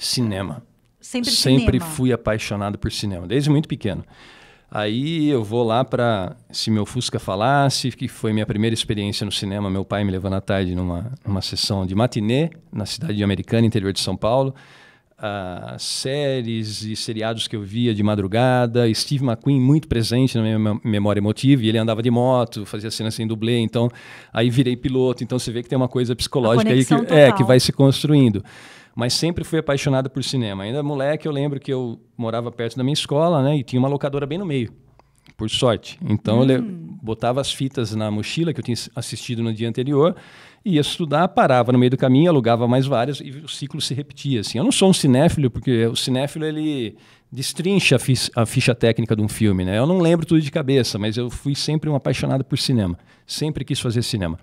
Cinema. Sempre, Sempre cinema. fui apaixonado por cinema, desde muito pequeno. Aí eu vou lá para Se Meu Fusca Falasse, que foi minha primeira experiência no cinema. Meu pai me levando à tarde numa, numa sessão de matinê na cidade de Americana, interior de São Paulo. Uh, séries e seriados que eu via de madrugada. Steve McQueen muito presente na minha memória emotiva. E ele andava de moto, fazia cena sem dublê. Então, aí virei piloto. Então, você vê que tem uma coisa psicológica aí que, é, que vai se construindo mas sempre fui apaixonado por cinema. Ainda moleque, eu lembro que eu morava perto da minha escola, né? E tinha uma locadora bem no meio, por sorte. Então hum. eu botava as fitas na mochila que eu tinha assistido no dia anterior, ia estudar, parava no meio do caminho, alugava mais várias e o ciclo se repetia. Assim. Eu não sou um cinéfilo, porque o cinéfilo ele destrincha a ficha, a ficha técnica de um filme. Né? Eu não lembro tudo de cabeça, mas eu fui sempre um apaixonado por cinema. Sempre quis fazer cinema.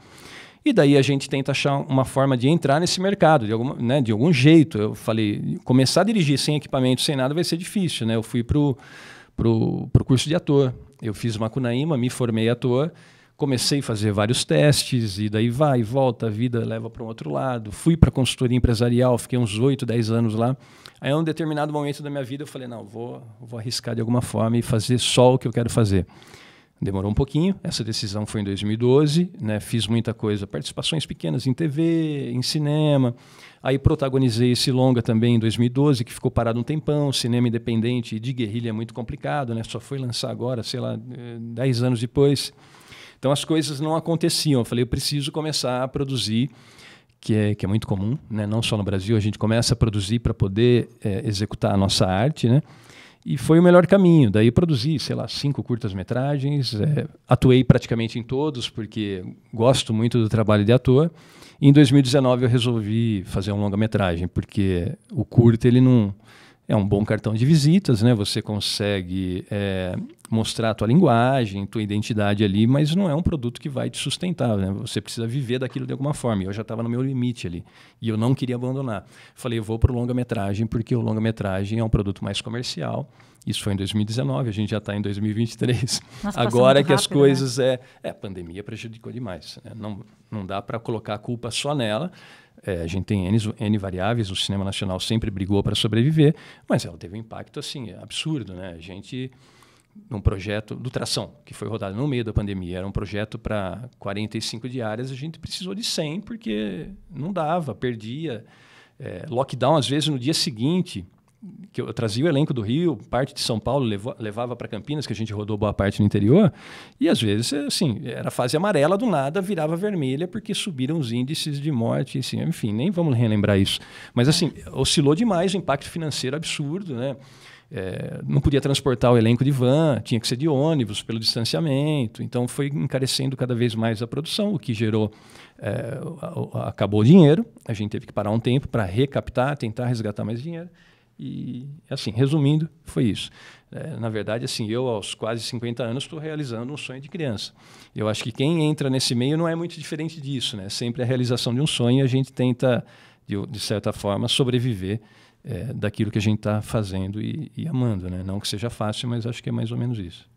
E daí a gente tenta achar uma forma de entrar nesse mercado, de, alguma, né, de algum jeito. Eu falei, começar a dirigir sem equipamento, sem nada, vai ser difícil. Né? Eu fui para o curso de ator. Eu fiz cunaíma, me formei ator, comecei a fazer vários testes, e daí vai, volta, a vida leva para um outro lado. Fui para consultoria empresarial, fiquei uns 8, 10 anos lá. Aí, em um determinado momento da minha vida, eu falei, não, vou, vou arriscar de alguma forma e fazer só o que eu quero fazer. Demorou um pouquinho, essa decisão foi em 2012, né? fiz muita coisa, participações pequenas em TV, em cinema. Aí protagonizei esse longa também em 2012, que ficou parado um tempão, cinema independente de guerrilha é muito complicado, né? só foi lançar agora, sei lá, 10 eh, anos depois. Então as coisas não aconteciam, eu falei, eu preciso começar a produzir, que é, que é muito comum, né? não só no Brasil, a gente começa a produzir para poder é, executar a nossa arte, né? E foi o melhor caminho. Daí produzi, sei lá, cinco curtas-metragens, é, atuei praticamente em todos, porque gosto muito do trabalho de ator. E em 2019 eu resolvi fazer um longa-metragem, porque o curto ele não é um bom cartão de visitas, né? Você consegue é, mostrar a tua linguagem, tua identidade ali, mas não é um produto que vai te sustentar, né? Você precisa viver daquilo de alguma forma. Eu já estava no meu limite ali e eu não queria abandonar. Falei, eu vou para o longa-metragem porque o longa-metragem é um produto mais comercial. Isso foi em 2019, a gente já está em 2023. Nossa, Agora que rápido, as né? coisas né? é, é, a pandemia prejudicou demais. Né? Não, não dá para colocar a culpa só nela. É, a gente tem N, N, variáveis, o cinema nacional sempre brigou para sobreviver, mas ela teve um impacto assim absurdo, né? A gente num projeto do Tração, que foi rodado no meio da pandemia, era um projeto para 45 diárias, a gente precisou de 100 porque não dava, perdia. É, lockdown às vezes no dia seguinte, que eu trazia o elenco do Rio, parte de São Paulo, levou, levava para Campinas, que a gente rodou boa parte no interior, e às vezes, assim, era fase amarela, do nada virava vermelha, porque subiram os índices de morte, assim, enfim, nem vamos relembrar isso. Mas, assim, oscilou demais o impacto financeiro absurdo, né? É, não podia transportar o elenco de van, tinha que ser de ônibus pelo distanciamento, então foi encarecendo cada vez mais a produção, o que gerou é, acabou o dinheiro, a gente teve que parar um tempo para recaptar, tentar resgatar mais dinheiro. E, assim, resumindo, foi isso. É, na verdade, assim, eu aos quase 50 anos estou realizando um sonho de criança. Eu acho que quem entra nesse meio não é muito diferente disso, né? Sempre a realização de um sonho a gente tenta, de, de certa forma, sobreviver é, daquilo que a gente está fazendo e, e amando, né? Não que seja fácil, mas acho que é mais ou menos isso.